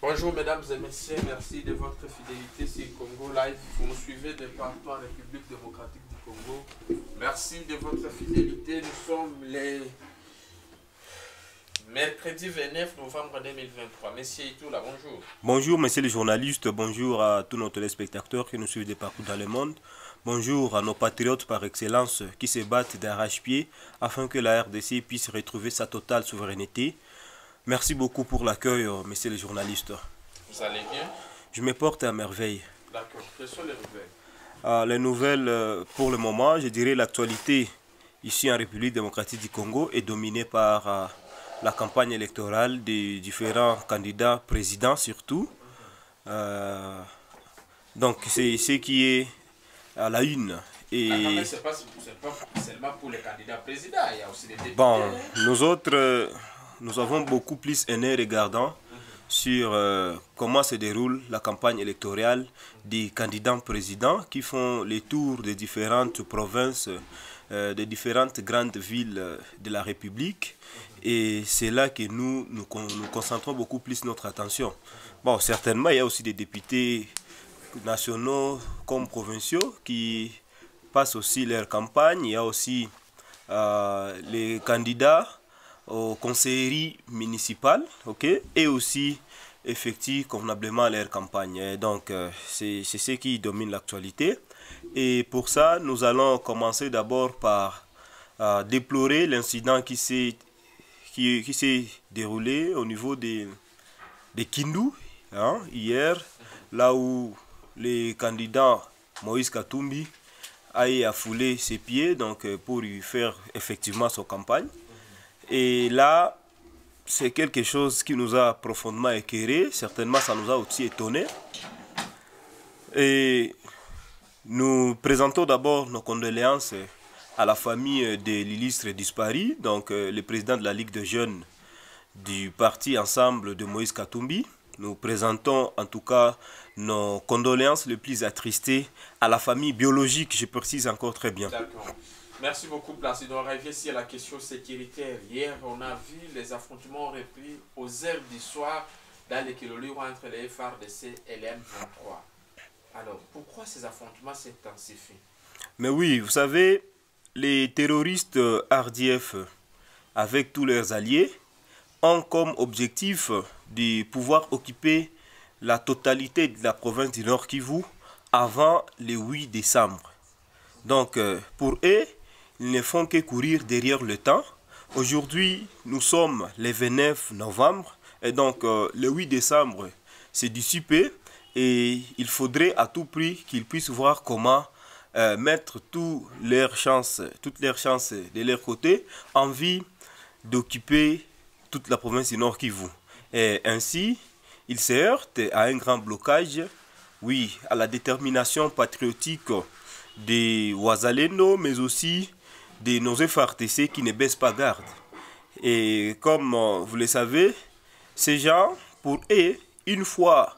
Bonjour mesdames et messieurs. Mercredi 29 novembre 2023. Monsieur Itoula, bonjour. Bonjour, monsieur le journaliste. Bonjour à tous nos téléspectateurs qui nous suivent de partout dans le monde. Bonjour à nos patriotes par excellence qui se battent d'arrache-pied afin que la RDC puisse retrouver sa totale souveraineté. Merci beaucoup pour l'accueil, Messieurs les journalistes. Vous allez bien Je me porte à merveille. D'accord. Quelles sont les nouvelles ah, Les nouvelles, euh, pour le moment, je dirais l'actualité ici en République démocratique du Congo est dominée par euh, la campagne électorale des différents candidats présidents surtout. Euh, donc c'est ce qui est à la une. Et c'est pas, seulement pour les candidats présidents, il y a aussi des députés. Bon, nous autres, euh, nous avons beaucoup plus un regardant sur euh, comment se déroule la campagne électorale des candidats présidents qui font les tours des différentes provinces, euh, des différentes grandes villes euh, de la République. Et c'est là que nous, nous, concentrons beaucoup plus notre attention. Bon, certainement, il y a aussi des députés nationaux comme provinciaux qui passent aussi leur campagne. Il y a aussi les candidats aux conseilleries municipales et aussi effectuer convenablement leur campagne. donc, euh, c'est ce qui domine l'actualité. Et pour ça, nous allons commencer d'abord par euh, déplorer l'incident qui s'est qui, qui s'est déroulé au niveau des, des Kindou hein, hier, là où le candidat Moïse Katumbi a foulé ses pieds donc, euh, pour lui faire effectivement son campagne. Et là, c'est quelque chose qui nous a profondément éclairé. Certainement, ça nous a aussi étonné. Et nous présentons d'abord nos condoléances à la famille de l'illustre disparu, donc euh, le président de la Ligue de jeunes du parti Ensemble de Moïse Katumbi. Nous présentons en tout cas nos condoléances les plus attristées à la famille biologique, je précise encore très bien. Merci beaucoup, Placido ici à la question sécuritaire, hier, on a vu les affrontements repris aux heures du soir dans les kilolibres entre les FRDC et les M23. Alors, pourquoi ces affrontements s'intensifient Mais oui, vous savez, les terroristes euh, RDF, avec tous leurs alliés, ont comme objectif de pouvoir occuper la totalité de la province du Nord Kivu avant le 8 décembre. Donc, euh, pour eux, ils ne font que courir derrière le temps. Aujourd'hui, nous sommes le 29 novembre et donc euh, le 8 décembre, c'est dissipé et il faudrait à tout prix qu'ils puissent voir comment euh, mettre toutes leurs chances, toutes leurs chances de leur côté en vue d'occuper toute la province du Nord Kivu. Et ainsi, ils se heurtent à un grand blocage, oui, à la détermination patriotique des Ouazalendo, mais aussi de nos efforts qui ne baissent pas garde. Et comme euh, vous le savez, ces gens, pour eux, une fois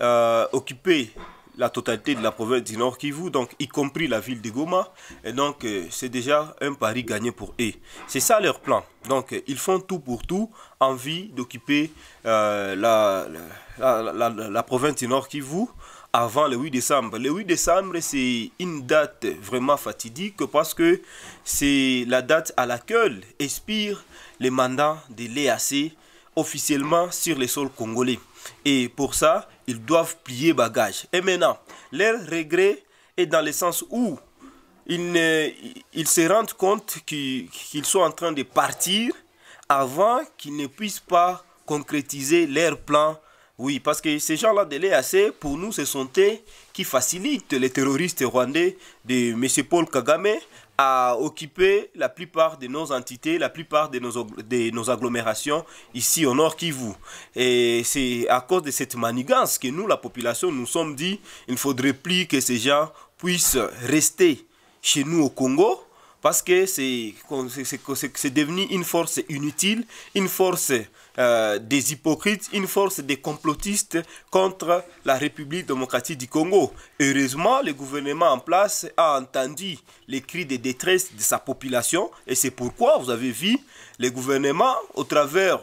euh, occupés la totalité de la province du Nord Kivu, donc y compris la ville de Goma. Et donc euh, c'est déjà un pari gagné pour eux. C'est ça leur plan. Donc euh, ils font tout pour tout envie d'occuper la, la, province du Nord Kivu avant le 8 décembre. Le 8 décembre, c'est une date vraiment fatidique parce que c'est la date à laquelle expire le mandat de l'EAC officiellement sur les sols congolais. Et pour ça, ils doivent plier bagage. Et maintenant, leur regret est dans le sens où ils, ils se rendent compte qu'ils sont en train de partir avant qu'ils ne puissent pas concrétiser leur plan oui, parce que ces gens-là de l'EAC, pour nous, ce sont eux qui facilitent les terroristes rwandais de M. Paul Kagame à occuper la plupart de nos entités, la plupart de nos, de nos agglomérations ici au Nord Kivu. Et c'est à cause de cette manigance que nous, la population, nous sommes dit il ne faudrait plus que ces gens puissent rester chez nous au Congo parce que c'est devenu une force inutile, une force euh, des hypocrites, une force des complotistes contre la République démocratique du Congo. Heureusement, le gouvernement en place a entendu les cris de détresse de sa population et c'est pourquoi vous avez vu le gouvernement au travers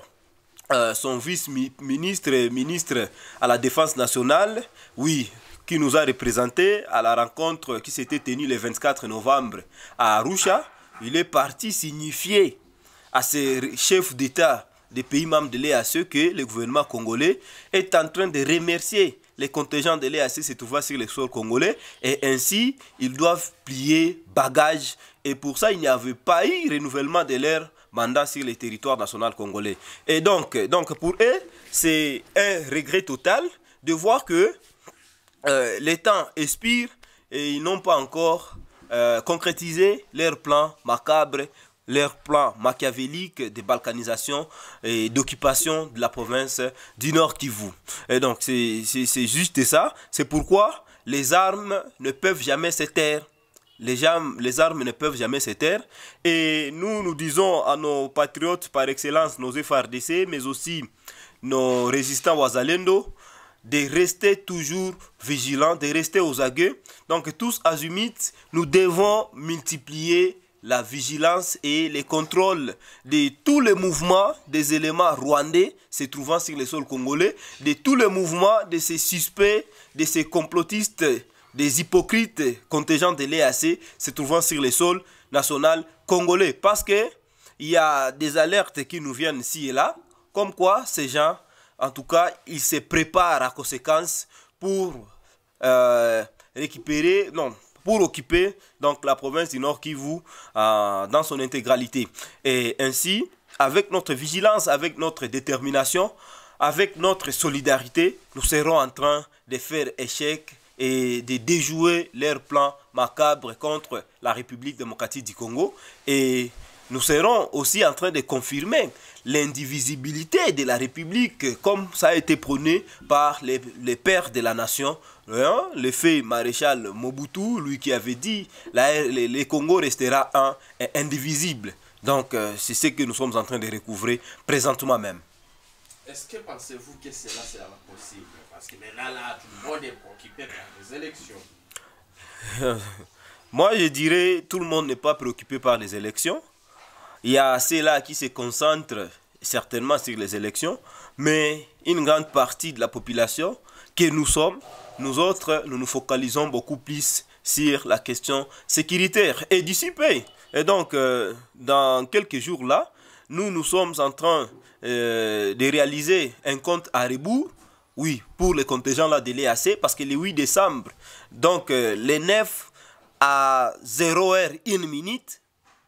euh, son vice-ministre ministre à la Défense nationale, oui, qui nous a représenté à la rencontre qui s'était tenue le 24 novembre à Arusha. Il est parti signifier à ses chefs d'État des pays membres de l'EAC que le gouvernement congolais est en train de remercier les contingents de l'EAC se trouvant sur les sol congolais et ainsi ils doivent plier bagages et pour ça il n'y avait pas eu renouvellement de leur mandat sur les territoires national congolais. Et donc, donc pour eux, c'est un regret total de voir que euh, les temps expirent et ils n'ont pas encore euh, concrétisé leur plan macabre, leur plan machiavélique de balkanisation et d'occupation de la province du Nord Kivu. Et donc c'est juste ça, c'est pourquoi les armes ne peuvent jamais se taire. Les armes, ne peuvent jamais se taire. Et nous, nous disons à nos patriotes par excellence, nos FRDC, mais aussi nos résistants Wazalendo, de rester toujours vigilants de rester aux aguets. Donc tous azumites, nous devons multiplier la vigilance et les contrôles de tous les mouvements des éléments rwandais se trouvant sur le sol congolais, de tous les mouvements de ces suspects, de ces complotistes, des hypocrites contingents de l'EAC se trouvant sur le sol national congolais. Parce que il y a des alertes qui nous viennent ici et là, comme quoi ces gens en tout cas, il se prépare à conséquence pour euh, récupérer, non, pour occuper donc la province du Nord Kivu euh, dans son intégralité. Et ainsi, avec notre vigilance, avec notre détermination, avec notre solidarité, nous serons en train de faire échec et de déjouer leur plan macabre contre la République démocratique du Congo. Et nous serons aussi en train de confirmer l'indivisibilité de la République comme ça a été prôné par les, pères de la nation. Hein, le fait maréchal Mobutu, lui qui avait dit la, le, Congo restera un indivisible. Donc euh, c'est ce que nous sommes en train de recouvrer présentement même. Est-ce que pensez-vous que cela sera possible Parce que maintenant là, tout le monde est préoccupé par les élections. Moi je dirais tout le monde n'est pas préoccupé par les élections. Il y a ceux-là qui se concentrent certainement sur les élections, mais une grande partie de la population que nous sommes, nous autres, nous nous focalisons beaucoup plus sur la question sécuritaire et dissipée. Et donc, euh, dans quelques jours là, nous, nous sommes en train euh, de réaliser un compte à rebours, oui, pour les contingents là de l'EAC, parce que le 8 décembre, donc euh, les 9 à 0 h 1 minute,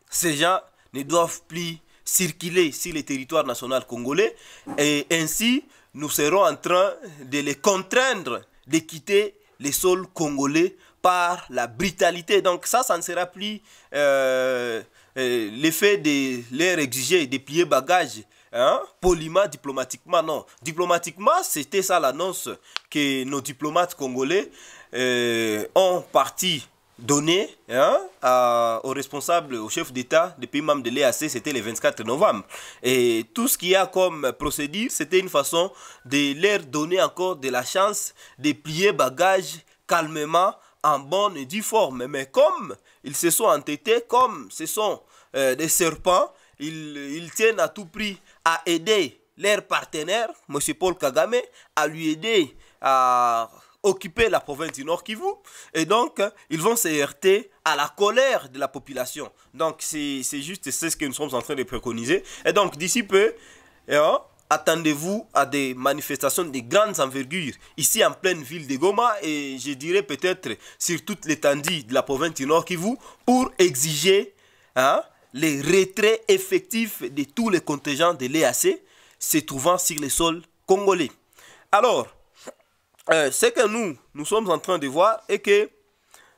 ces gens ne doivent plus circuler sur le territoire national congolais. Et ainsi, nous serons en train de les contraindre de quitter les sols congolais par la brutalité. Donc ça, ça ne sera plus euh, euh, l'effet de leur exiger de plier bagages Hein? poliment, diplomatiquement, non. Diplomatiquement, c'était ça l'annonce que nos diplomates congolais euh, ont parti donné hein, à, aux responsables, aux chefs d'État depuis pays de l'EAC, c'était le 24 novembre. Et tout ce qu'il y a comme procédure, c'était une façon de leur donner encore de la chance de plier bagages calmement, en bonne et due forme. Mais comme ils se sont entêtés, comme ce sont euh, des serpents, ils, ils tiennent à tout prix à aider leur partenaire, M. Paul Kagame, à lui aider à occuper la province du Nord Kivu. Et donc, ils vont se heurter à la colère de la population. Donc, c'est juste, ce que nous sommes en train de préconiser. Et donc, d'ici peu, eh, hein, attendez-vous à des manifestations de grandes envergures ici en pleine ville de Goma et je dirais peut-être sur toute l'étendue de la province du Nord Kivu pour exiger hein, les retraits effectifs de tous les contingents de l'EAC se trouvant sur les sols congolais. Alors, euh, ce que nous, nous sommes en train de voir est que,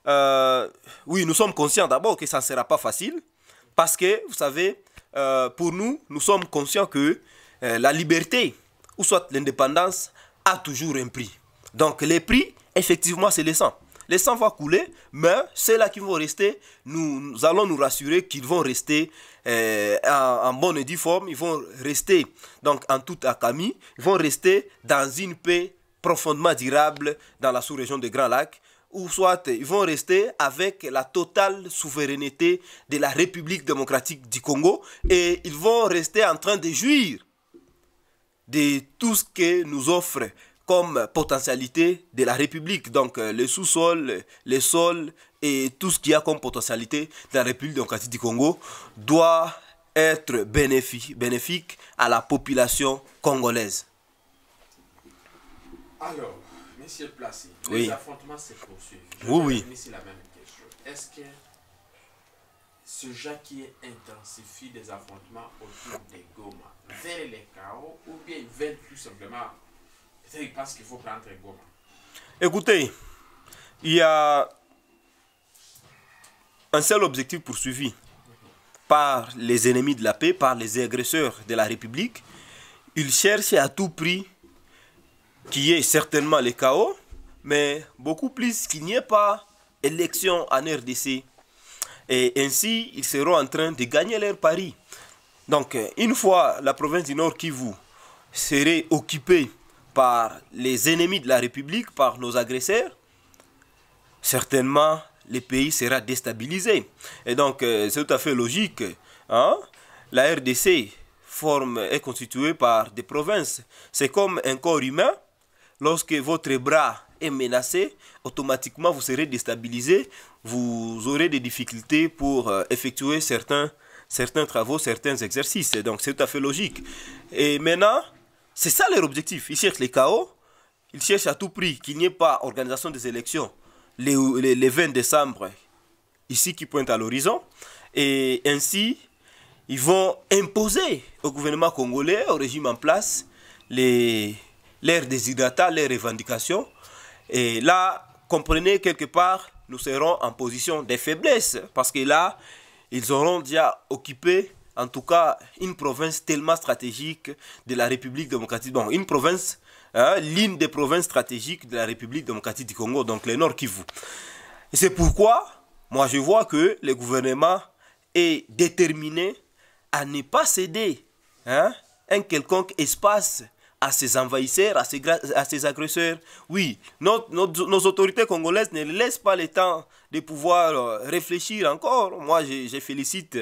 euh, oui, nous sommes conscients d'abord que ça ne sera pas facile, parce que, vous savez, euh, pour nous, nous sommes conscients que la liberté, ou soit l'indépendance, a toujours un prix. Donc les prix, effectivement, c'est le sang. Le sang va couler, mais ceux-là qui vont rester, nous, allons nous rassurer qu'ils vont rester en, bonne et due forme, ils vont rester donc en toute acamie, ils vont rester dans une paix profondément durable dans la sous-région des Grands Lacs, ou soit ils vont rester avec la totale souveraineté de la République démocratique du Congo et ils vont rester en train de jouir de tout ce que nous offre comme potentialité de la République. Donc euh, le sous-sol, les sols et tout ce qu'il y a comme potentialité de la République démocratique du Congo doit être bénéfique à la population congolaise. Alors, Monsieur Placé, les affrontements se poursuivent. oui, oui. la même question. Est-ce que ce jacquier intensifie les affrontements autour des Goma vers les chaos ou bien vers tout simplement parce qu'il faut prendre Goma Écoutez, il y a un seul objectif poursuivi par les ennemis de la paix, par les agresseurs de la République. Ils cherchent à tout prix qui est certainement le chaos, mais beaucoup plus qu'il n'y ait pas élection en RDC. Et ainsi, ils seront en train de gagner leur pari. Donc, euh, une fois la province du Nord Kivu serait occupée par les ennemis de la République, par nos agresseurs, certainement le pays sera déstabilisé. Et donc, euh, c'est tout à fait logique. Hein. La RDC forme est constituée par des provinces. C'est comme un corps humain lorsque votre bras est menacé, automatiquement vous serez déstabilisé, vous aurez des difficultés pour euh, effectuer certains, certains travaux, certains exercices. Donc c'est tout à fait logique. Et maintenant, c'est ça leur objectif. Ils cherchent le chaos, ils cherchent à tout prix qu'il n'y ait pas organisation des élections le les, les 20 décembre, ici qui pointe à l'horizon. Et ainsi, ils vont imposer au gouvernement congolais, au régime en place, les leurs désidérata, leurs revendications. Et là, comprenez quelque part, nous serons en position de faiblesse parce que là, ils auront déjà occupé en tout cas une province tellement stratégique de la République démocratique. Bon, une province, hein, l'une des provinces stratégiques de la République démocratique du Congo, donc le Nord Kivu. C'est pourquoi, moi, je vois que le gouvernement est déterminé à ne pas céder hein, un quelconque espace à ces envahisseurs, à ces, à ces agresseurs. Oui, notre, nos autorités congolaises ne laissent pas le temps de pouvoir euh, réfléchir encore. Moi, je, je félicite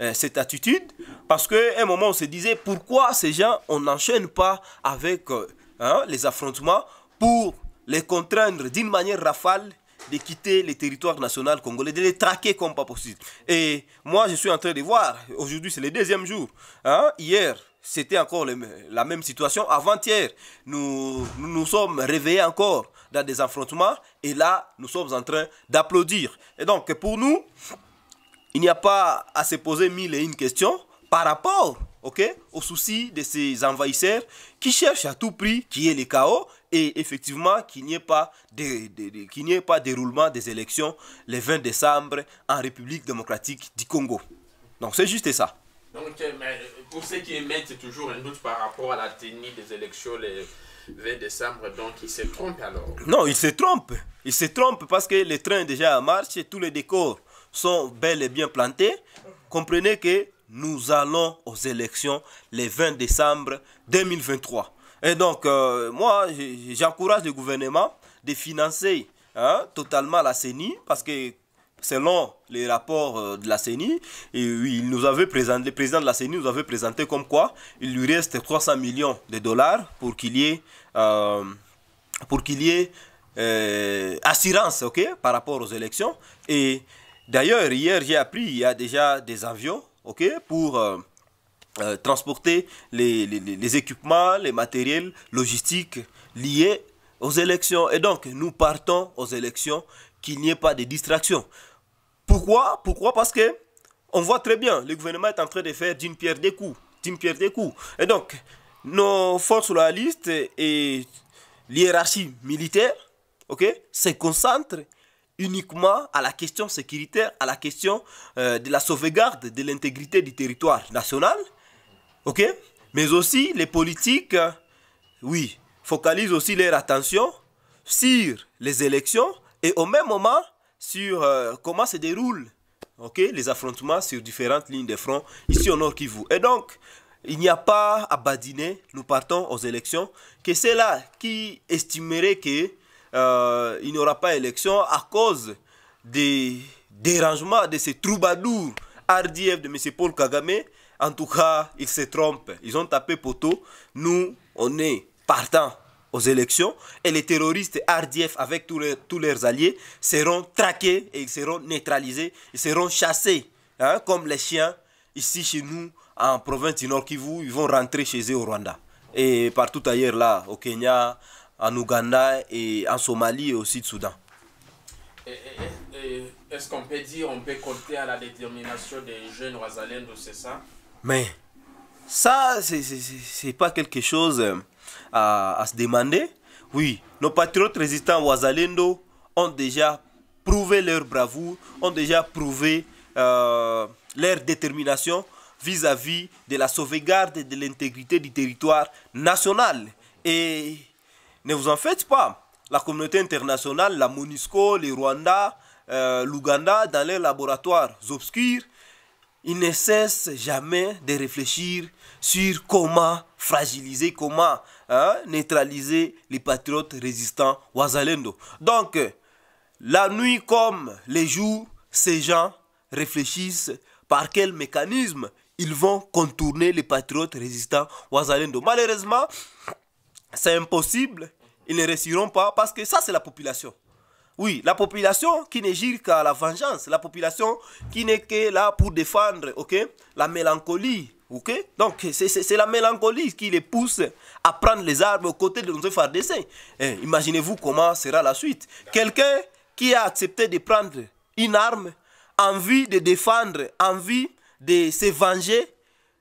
euh, cette attitude parce qu'à un moment, on se disait pourquoi ces gens, on n'enchaîne pas avec euh, hein, les affrontements pour les contraindre d'une manière rafale de quitter les territoires nationaux congolais, de les traquer comme pas possible. Et moi, je suis en train de voir, aujourd'hui c'est le deuxième jour, hein, hier, c'était encore la même situation. Avant-hier, nous, nous sommes réveillés encore dans des affrontements et là, nous sommes en train d'applaudir. Et donc, pour nous, il n'y a pas à se poser mille et une questions par rapport ok, au souci de ces envahisseurs qui cherchent à tout prix qu'il y ait le chaos et effectivement qu'il n'y ait pas de, qu'il n'y ait pas déroulement des élections le 20 décembre en République démocratique du Congo. Donc c'est juste ça. Donc euh, euh, pour ceux qui émettent toujours un doute par rapport à la tenue des élections le 20 décembre, donc ils se trompent alors. Non, ils se trompent. Ils se trompent parce que le train est déjà en marche, tous les décors sont bel et bien plantés. Comprenez que nous allons aux élections le 20 décembre 2023. Et donc, euh, moi, j'encourage le gouvernement de financer hein, totalement la CENI parce que selon les rapports euh, de la CENI, nous présenté, le président de la CENI nous avait présenté comme quoi il lui reste 300 millions de dollars pour qu'il y ait, euh, pour ait assurance par rapport aux élections. Et d'ailleurs, hier, j'ai appris il y a déjà des avions ok, pour euh, euh, transporter les, équipements, les matériels logistiques liés aux élections. Et donc, nous partons aux élections, qu'il n'y ait pas de distraction. Pourquoi Pourquoi Parce que on voit très bien, le gouvernement est en train de faire d'une pierre des coups, d'une pierre des coups. Et donc, nos forces loyalistes et l'hierarchie militaire, ok, se concentrent uniquement à la question sécuritaire, à la question euh, de la sauvegarde de l'intégrité du territoire national. OK Mais aussi les politiques, euh, oui, focalisent aussi leur attention sur les élections et au même moment sur euh, comment se déroulent ok, les affrontements sur différentes lignes de front ici au Nord Kivu. Et donc, il n'y a pas à badiner, nous partons aux élections, que c'est là qui estimerait que euh, il n'y aura pas élection à cause des dérangements de ces troubadours RDF de M. Paul Kagame. En tout cas, ils se trompent. Ils ont tapé poteau. Nous, on est partant aux élections et les terroristes RDF avec tous, tous leurs alliés seront traqués et ils seront neutralisés, ils seront chassés hein, comme les chiens ici chez nous en province du Nord Kivu, ils vont rentrer chez eux au Rwanda et partout ailleurs là au Kenya, en Ouganda et en Somalie et au Sud-Soudan. Est-ce qu'on peut dire, on peut compter à la détermination des jeunes Ouazalendo, c'est ça Mais ça, c'est pas quelque chose euh, à, se demander. Oui, nos patriotes résistants Ouazalendo ont déjà prouvé leur bravoure, ont déjà prouvé euh, leur détermination vis-à-vis de la sauvegarde de l'intégrité du territoire national. Et ne vous en faites pas. La communauté internationale, la MONUSCO, les Rwanda, euh, l'Ouganda, dans les laboratoires obscurs, ils ne cessent jamais de réfléchir sur comment fragiliser, comment hein, neutraliser les patriotes résistants Wazalendo. Donc, la nuit comme les jours, ces gens réfléchissent par quel mécanisme ils vont contourner les patriotes résistants Wazalendo. Malheureusement, c'est impossible, ils ne réussiront pas parce que ça, c'est la population. Oui, la population qui ne gire qu'à la vengeance, la population qui n'est que là pour défendre, ok, la mélancolie, ok. Donc c'est la mélancolie qui les pousse à prendre les armes aux côtés de notre FARDC. Eh, imaginez-vous comment sera la suite. Quelqu'un qui a accepté de prendre une arme, envie de défendre, envie de se venger,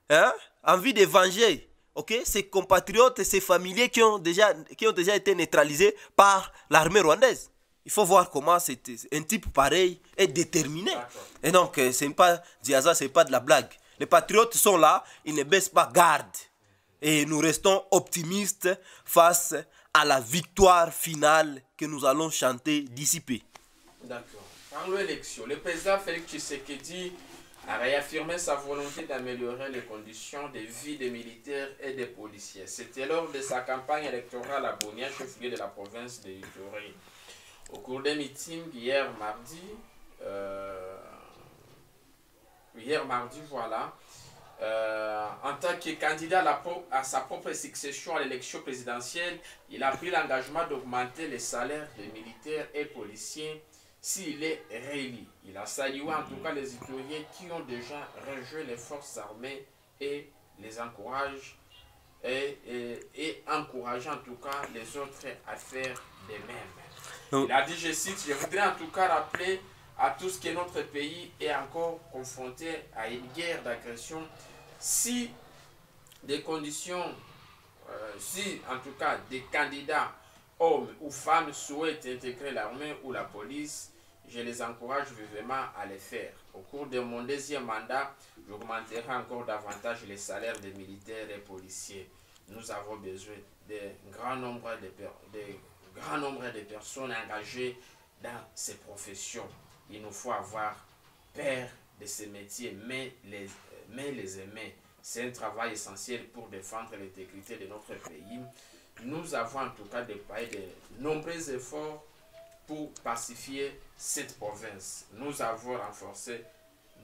hein, envie de venger ok, ses compatriotes et ses familiers qui ont déjà, qui ont déjà été neutralisés par l'armée rwandaise. Il faut voir comment un type pareil est déterminé. Et donc, euh, c'est pas, Diaza, ce n'est pas de la blague. Les patriotes sont là, ils ne baissent pas garde. Et nous restons optimistes face à la victoire finale que nous allons chanter dissiper. D'accord. En l'élection, le président Félix Tshisekedi a réaffirmé sa volonté d'améliorer les conditions de vie des militaires et des policiers. C'était lors de sa campagne électorale à Bonia, chef de la province de Ituri. Au cours des meeting hier mardi, euh, hier mardi, voilà, euh, en tant que candidat à sa propre succession à l'élection présidentielle, il a pris l'engagement d'augmenter les salaires des militaires et policiers s'il est réélu. Il a salué en tout cas les citoyens qui ont déjà rejoint les forces armées et les encourage et, encourage en tout cas les autres à faire de même. Il a dit, je cite, je voudrais en tout cas rappeler à tout ce que notre pays est encore confronté à une guerre d'agression si des conditions, euh, si en tout cas des candidats hommes ou femmes souhaitent intégrer l'armée ou la police, je les encourage vivement à le faire. Au cours de mon deuxième mandat, j'augmenterai encore davantage les salaires des militaires et policiers. Nous avons besoin grand de, grand nombre de personnes engagées dans ces professions. Il nous faut avoir peur de ces métiers, mais les aimer. C'est un travail essentiel pour défendre l'intégrité de notre pays nous avons en tout cas déployé de nombreux efforts pour pacifier cette province. Nous avons renforcé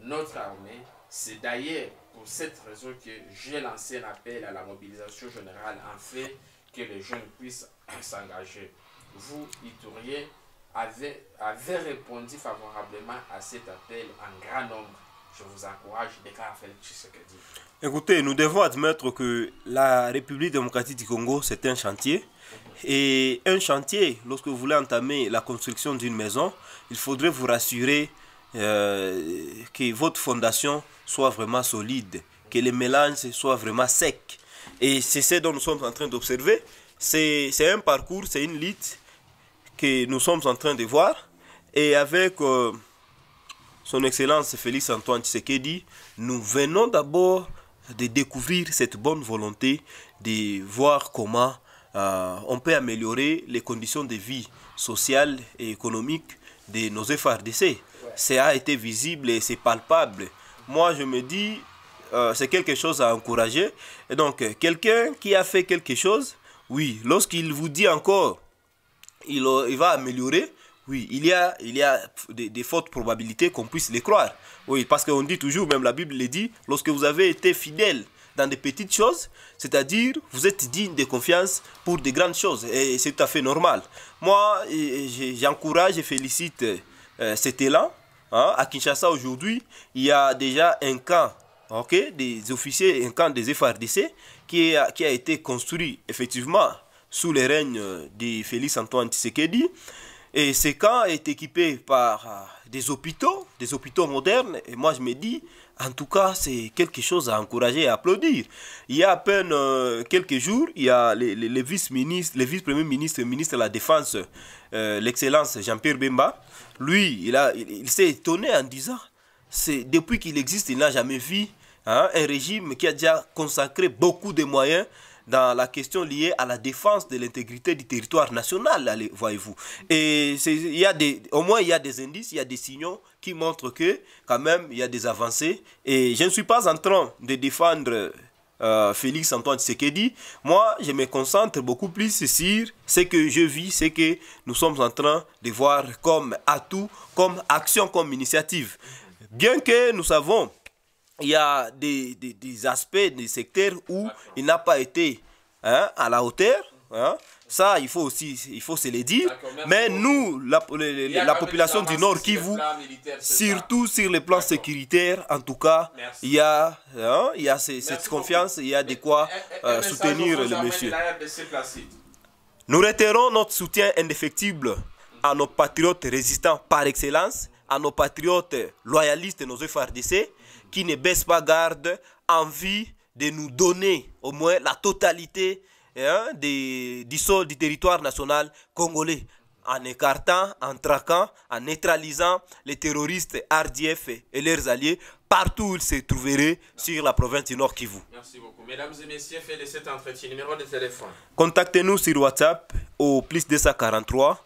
notre armée. C'est d'ailleurs pour cette raison que j'ai lancé l'appel à la mobilisation générale en fait que les jeunes puissent s'engager. Vous, Itourier, avez, avez répondu favorablement à cet appel en grand nombre. Je vous encourage, que que dit Écoutez, nous devons admettre que la République démocratique du Congo, c'est un chantier. Et un chantier, lorsque vous voulez entamer la construction d'une maison, il faudrait vous rassurer euh, que votre fondation soit vraiment solide, que les mélanges soient vraiment secs. Et c'est ce dont nous sommes en train d'observer. C'est un parcours, c'est une lutte que nous sommes en train de voir. Et avec euh, son Excellence Félix Antoine Tshisekedi, nous venons d'abord de découvrir cette bonne volonté, de voir comment euh, on peut améliorer les conditions de vie sociale et économique de nos FRDC. Ça a été visible et c'est palpable. Moi, je me dis, euh, c'est quelque chose à encourager. Et donc, quelqu'un qui a fait quelque chose, oui, lorsqu'il vous dit encore, il euh, va améliorer, oui, il y a, il y a des, des fortes probabilités qu'on puisse les croire. Oui, parce qu'on dit toujours, même la Bible le dit, lorsque vous avez été fidèle dans des petites choses, c'est-à-dire vous êtes digne de confiance pour des grandes choses. Et c'est tout à fait normal. Moi, j'encourage et félicite euh, cet élan. Hein. à Kinshasa aujourd'hui, il y a déjà un camp ok, des officiers, un camp des FRDC qui a, qui a été construit effectivement sous le règne euh, de Félix Antoine Tshisekedi. Et ce camp est équipé par euh, des hôpitaux, des hôpitaux modernes. Et moi, je me dis, en tout cas, c'est quelque chose à encourager et à applaudir. Il y a à peine euh, quelques jours, il y a le vice premier le vice premier ministre, ministre de la Défense, euh, l'excellence Jean-Pierre Bemba, lui, il, a, il, s'est étonné en disant, c'est depuis qu'il existe, il n'a jamais vu hein, un régime qui a déjà consacré beaucoup de moyens dans la question liée à la défense de l'intégrité du territoire national, voyez-vous. Et il y a des, au moins, il y a des indices, il y a des signaux qui montrent que, quand même, il y a des avancées. Et je ne suis pas en train de défendre euh, Félix Antoine dit. Moi, je me concentre beaucoup plus sur ce que je vis, ce que nous sommes en train de voir comme atout, comme action, comme initiative. Bien que nous savons il y a des, aspects, des secteurs où il n'a pas été hein, à la hauteur. Hein. Ça, il faut aussi, il faut se le dire. Mais nous, la, population du Nord qui vous surtout sur le plan sécuritaire, en tout cas, il y a, hein, il y cette confiance, il y a de quoi euh, soutenir le monsieur. Nous retirons notre soutien indéfectible à nos patriotes résistants par excellence, à nos patriotes loyalistes et nos FRDC, qui ne baisse pas garde, envie de nous donner au moins la totalité hein, des, du sol du territoire national congolais en écartant, en traquant, en neutralisant les terroristes RDF et leurs alliés partout où ils se trouveraient sur la province du Nord Kivu. Merci beaucoup. Mesdames et messieurs, faites cet entretien. Numéro de téléphone. Contactez-nous sur WhatsApp au plus 243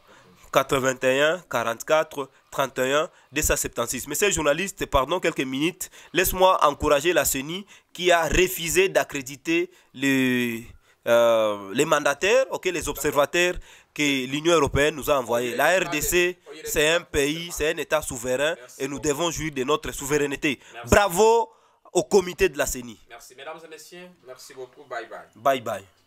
81 44 31 276. Monsieur le journaliste, pardon quelques minutes. Laisse-moi encourager la CENI qui a refusé d'accréditer les, euh, les mandataires, les observateurs que l'Union européenne nous a envoyés. La RDC, c'est un pays, c'est un État souverain et nous devons jouir de notre souveraineté. Bravo au comité de la CENI. Merci, mesdames et messieurs. Merci beaucoup. Bye bye. Bye bye.